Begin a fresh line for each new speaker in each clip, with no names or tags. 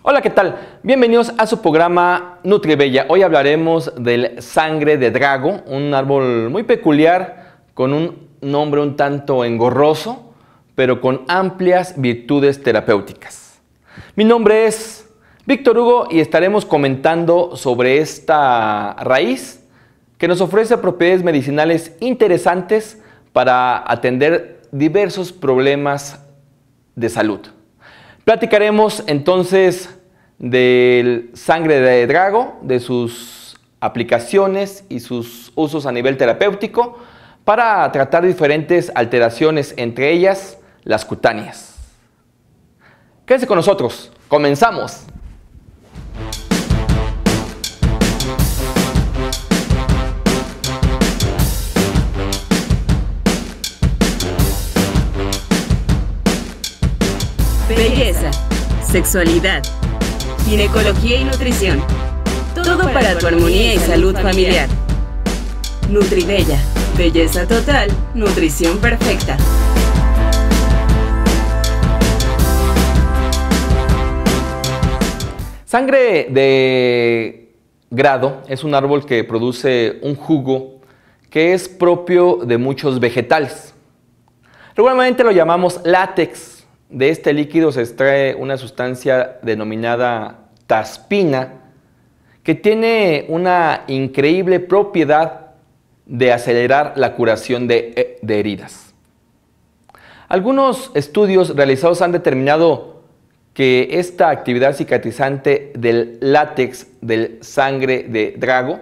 Hola, ¿qué tal? Bienvenidos a su programa Nutribella. Hoy hablaremos del sangre de drago, un árbol muy peculiar con un nombre un tanto engorroso, pero con amplias virtudes terapéuticas. Mi nombre es Víctor Hugo y estaremos comentando sobre esta raíz que nos ofrece propiedades medicinales interesantes para atender diversos problemas de salud. Platicaremos entonces del sangre de drago, de sus aplicaciones y sus usos a nivel terapéutico para tratar diferentes alteraciones, entre ellas las cutáneas. Quédense con nosotros, comenzamos. belleza, sexualidad, ginecología y nutrición. Todo para tu armonía y salud familiar. Nutribella, belleza total, nutrición perfecta. Sangre de grado es un árbol que produce un jugo que es propio de muchos vegetales. Regularmente lo llamamos látex de este líquido se extrae una sustancia denominada taspina, que tiene una increíble propiedad de acelerar la curación eh, de, heridas. Algunos estudios realizados han determinado que esta actividad cicatrizante del látex del sangre de drago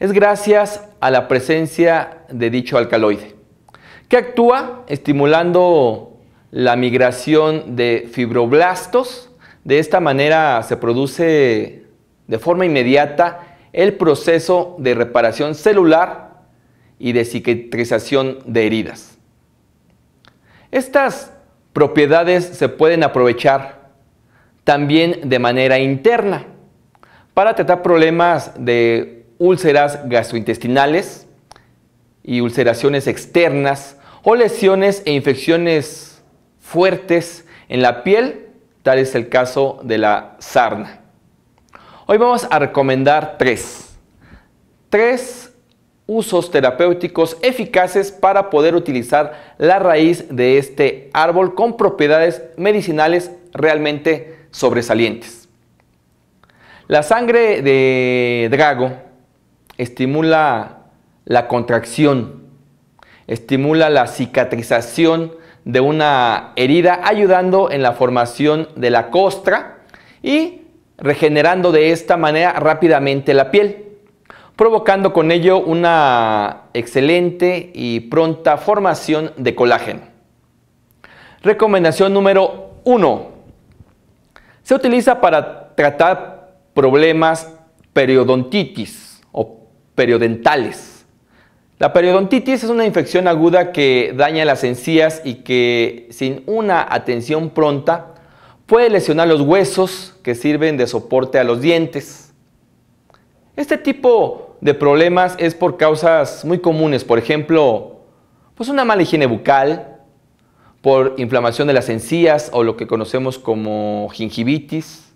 es gracias a la presencia de dicho alcaloide, que actúa estimulando la migración de fibroblastos. De esta manera se produce de forma inmediata el proceso de reparación celular y de cicatrización de heridas. Estas propiedades se pueden aprovechar también de manera interna para tratar problemas de úlceras gastrointestinales y ulceraciones externas o lesiones e infecciones fuertes en la piel, tal es el caso de la sarna. Hoy vamos a recomendar tres. Tres usos terapéuticos eficaces para poder utilizar la raíz de este árbol con propiedades medicinales realmente sobresalientes. La sangre de drago estimula la contracción, estimula la cicatrización de una herida, ayudando en la formación de la costra y regenerando de esta manera rápidamente la piel, provocando con ello una excelente y pronta formación de colágeno. Recomendación número 1. Se utiliza para tratar problemas periodontitis o periodentales la periodontitis es una infección aguda que daña las encías y que sin una atención pronta puede lesionar los huesos que sirven de soporte a los dientes. Este tipo de problemas es por causas muy comunes, por ejemplo, pues una mala higiene bucal, por inflamación de las encías o lo que conocemos como gingivitis,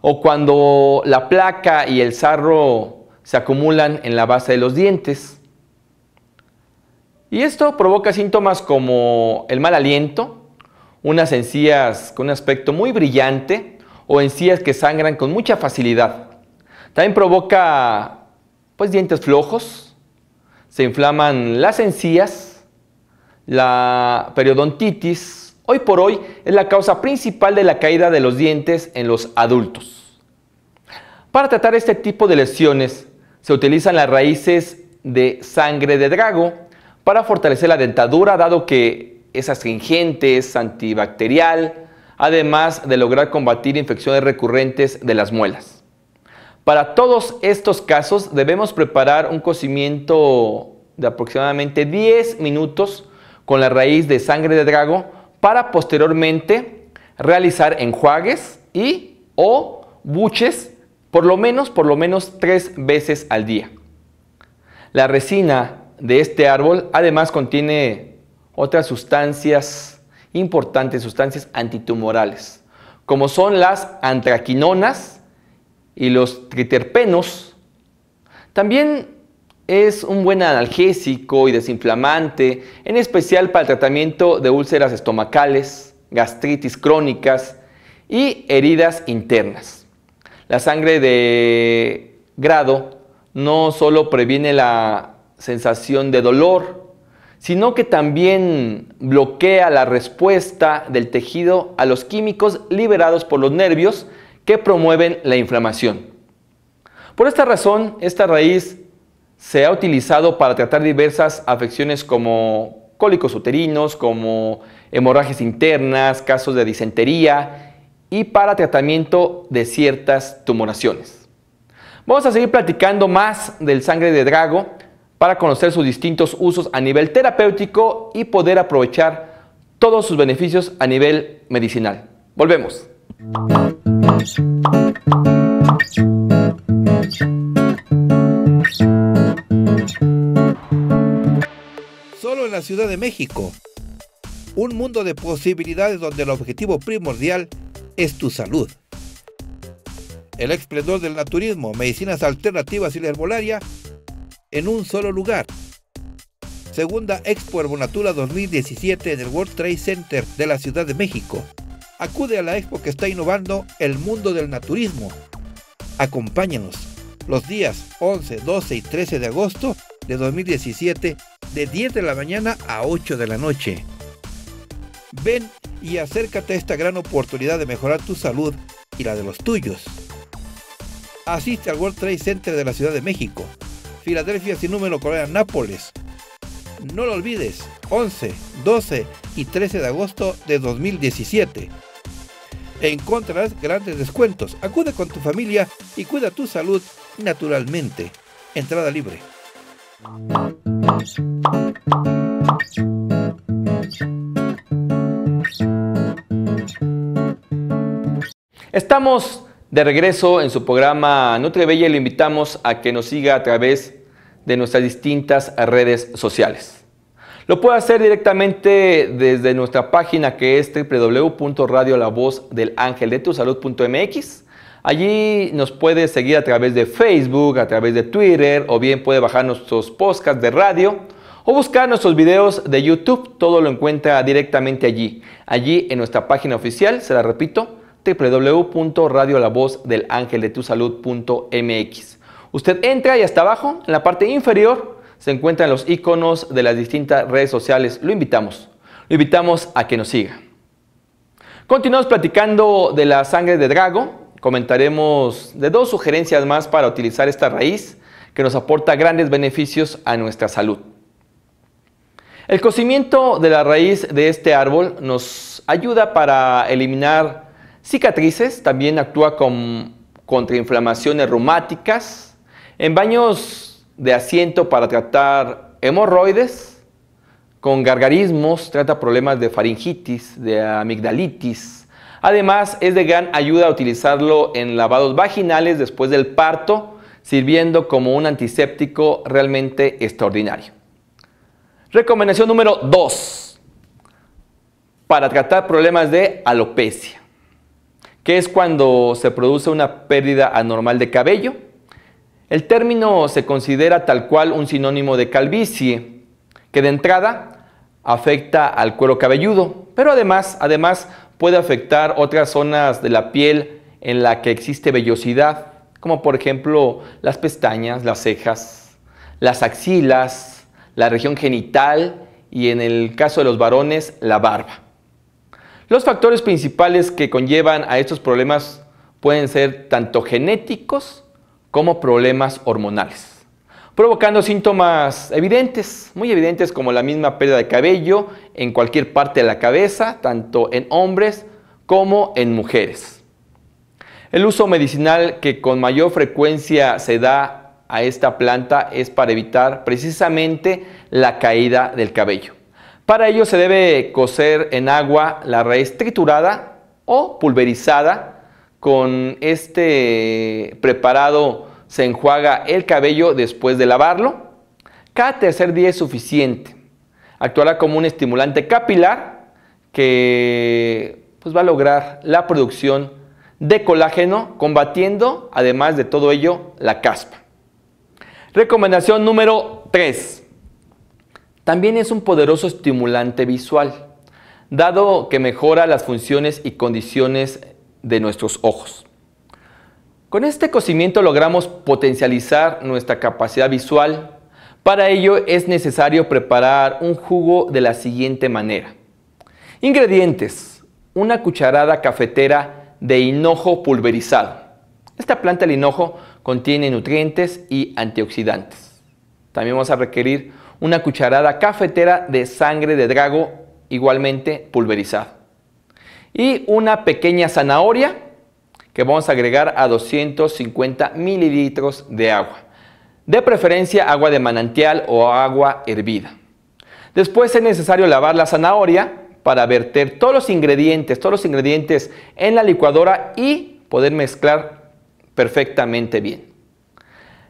o cuando la placa y el sarro se acumulan en la base de los dientes. Y esto provoca síntomas como el mal aliento, unas encías con un aspecto muy brillante o encías que sangran con mucha facilidad. También provoca pues dientes flojos, se inflaman las encías, la periodontitis. Hoy por hoy es la causa principal de la caída de los dientes en los adultos. Para tratar este tipo de lesiones se utilizan las raíces de sangre de drago para fortalecer la dentadura, dado que es astringente, es antibacterial, además de lograr combatir infecciones recurrentes de las muelas. Para todos estos casos debemos preparar un cocimiento de aproximadamente 10 minutos con la raíz de sangre de drago para posteriormente realizar enjuagues y o buches por lo menos por lo menos tres veces al día. La resina de este árbol además contiene otras sustancias importantes, sustancias antitumorales, como son las antraquinonas y los triterpenos. También es un buen analgésico y desinflamante, en especial para el tratamiento de úlceras estomacales, gastritis crónicas y heridas internas. La sangre de grado no solo previene la sensación de dolor, sino que también bloquea la respuesta del tejido a los químicos liberados por los nervios que promueven la inflamación. Por esta razón, esta raíz se ha utilizado para tratar diversas afecciones como cólicos uterinos, como hemorragias internas, casos de disentería y para tratamiento de ciertas tumoraciones. Vamos a seguir platicando más del sangre de drago para conocer sus distintos usos a nivel terapéutico y poder aprovechar todos sus beneficios a nivel medicinal. Volvemos.
Solo en la Ciudad de México. Un mundo de posibilidades donde el objetivo primordial es tu salud. El esplendor del naturismo, medicinas alternativas y la herbolaria en un solo lugar. Segunda Expo Herbonatura 2017 en el World Trade Center de la Ciudad de México. Acude a la expo que está innovando el mundo del naturismo. Acompáñanos los días 11, 12 y 13 de agosto de 2017 de 10 de la mañana a 8 de la noche. Ven y acércate a esta gran oportunidad de mejorar tu salud y la de los tuyos. Asiste al World Trade Center de la Ciudad de México Filadelfia sin número Corea Nápoles. No lo olvides, 11, 12 y 13 de agosto de 2017. Encontras grandes descuentos. Acude con tu familia y cuida tu salud naturalmente. Entrada libre.
Estamos de regreso en su programa Bella le invitamos a que nos siga a través de nuestras distintas redes sociales. Lo puede hacer directamente desde nuestra página que es www.radiolavozdelangeldetusalud.mx. Allí nos puede seguir a través de Facebook, a través de Twitter, o bien puede bajar nuestros podcasts de radio o buscar nuestros videos de YouTube. Todo lo encuentra directamente allí. Allí en nuestra página oficial, se la repito, www.radiolavozdelangeldetusalud.mx. Usted entra y hasta abajo, en la parte inferior, se encuentran los iconos de las distintas redes sociales. Lo invitamos. Lo invitamos a que nos siga. Continuamos platicando de la sangre de drago. Comentaremos de dos sugerencias más para utilizar esta raíz que nos aporta grandes beneficios a nuestra salud. El cocimiento de la raíz de este árbol nos ayuda para eliminar Cicatrices también actúa con, contra inflamaciones reumáticas, en baños de asiento para tratar hemorroides, con gargarismos trata problemas de faringitis, de amigdalitis. Además, es de gran ayuda utilizarlo en lavados vaginales después del parto, sirviendo como un antiséptico realmente extraordinario. Recomendación número 2 para tratar problemas de alopecia que es cuando se produce una pérdida anormal de cabello. El término se considera tal cual un sinónimo de calvicie, que de entrada afecta al cuero cabelludo, pero además, además puede afectar otras zonas de la piel en la que existe vellosidad, como por ejemplo las pestañas, las cejas, las axilas, la región genital y en el caso de los varones, la barba. Los factores principales que conllevan a estos problemas pueden ser tanto genéticos como problemas hormonales, provocando síntomas evidentes, muy evidentes como la misma pérdida de cabello en cualquier parte de la cabeza, tanto en hombres como en mujeres. El uso medicinal que con mayor frecuencia se da a esta planta es para evitar precisamente la caída del cabello. Para ello se debe cocer en agua la raíz triturada o pulverizada. Con este preparado se enjuaga el cabello después de lavarlo. Cada tercer día es suficiente. Actuará como un estimulante capilar que pues, va a lograr la producción de colágeno, combatiendo, además de todo ello, la caspa. Recomendación número 3. También es un poderoso estimulante visual, dado que mejora las funciones y condiciones de nuestros ojos. Con este cocimiento logramos potencializar nuestra capacidad visual. Para ello es necesario preparar un jugo de la siguiente manera. Ingredientes. Una cucharada cafetera de hinojo pulverizado. Esta planta el hinojo contiene nutrientes y antioxidantes. También vamos a requerir una cucharada cafetera de sangre de drago igualmente pulverizada. Y una pequeña zanahoria que vamos a agregar a 250 mililitros de agua. De preferencia agua de manantial o agua hervida. Después es necesario lavar la zanahoria para verter todos los ingredientes, todos los ingredientes en la licuadora y poder mezclar perfectamente bien.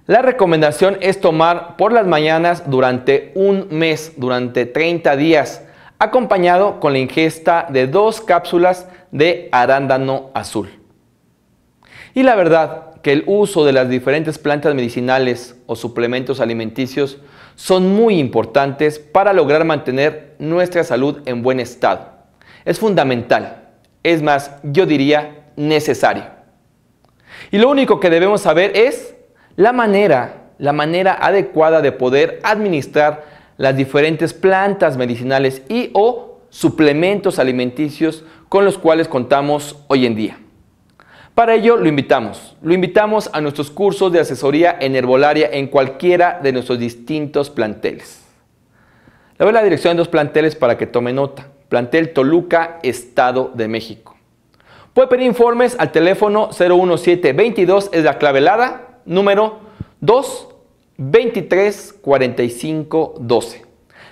La recomendación es tomar por las mañanas durante un mes, durante 30 días, acompañado con la ingesta de dos cápsulas de arándano azul. Y la verdad que el uso de las diferentes plantas medicinales o suplementos alimenticios son muy importantes para lograr mantener nuestra salud en buen estado. Es fundamental, es más, yo diría necesario. Y lo único que debemos saber es la manera, la manera adecuada de poder administrar las diferentes plantas medicinales y o suplementos alimenticios con los cuales contamos hoy en día. Para ello lo invitamos, lo invitamos a nuestros cursos de asesoría en herbolaria en cualquiera de nuestros distintos planteles. Le doy la dirección de dos planteles para que tome nota. Plantel Toluca, Estado de México. Puede pedir informes al teléfono 01722, es la clavelada, número 2 23 45 12.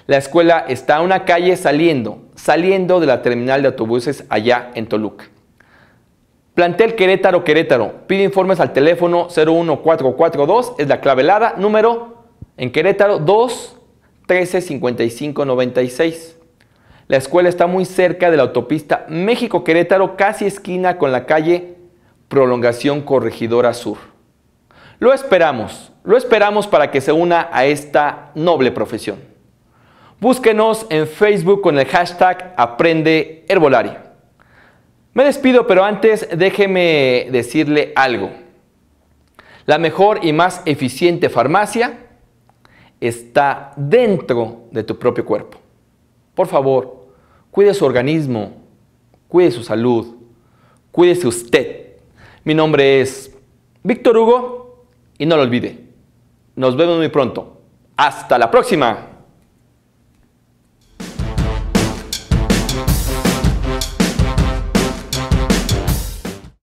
La escuela está a una calle saliendo, saliendo de la terminal de autobuses allá en Toluca. Plantel Querétaro Querétaro. Pide informes al teléfono 01442, es la clavelada, número en Querétaro 2 13 55 96. La escuela está muy cerca de la autopista México Querétaro, casi esquina con la calle Prolongación Corregidora Sur. Lo esperamos, lo esperamos para que se una a esta noble profesión. Búsquenos en Facebook con el hashtag Aprende Herbolario. Me despido, pero antes déjeme decirle algo. La mejor y más eficiente farmacia está dentro de tu propio cuerpo. Por favor, cuide su organismo, cuide su salud, cuídese usted. Mi nombre es Víctor Hugo y no lo olvide. Nos vemos muy pronto. Hasta la próxima.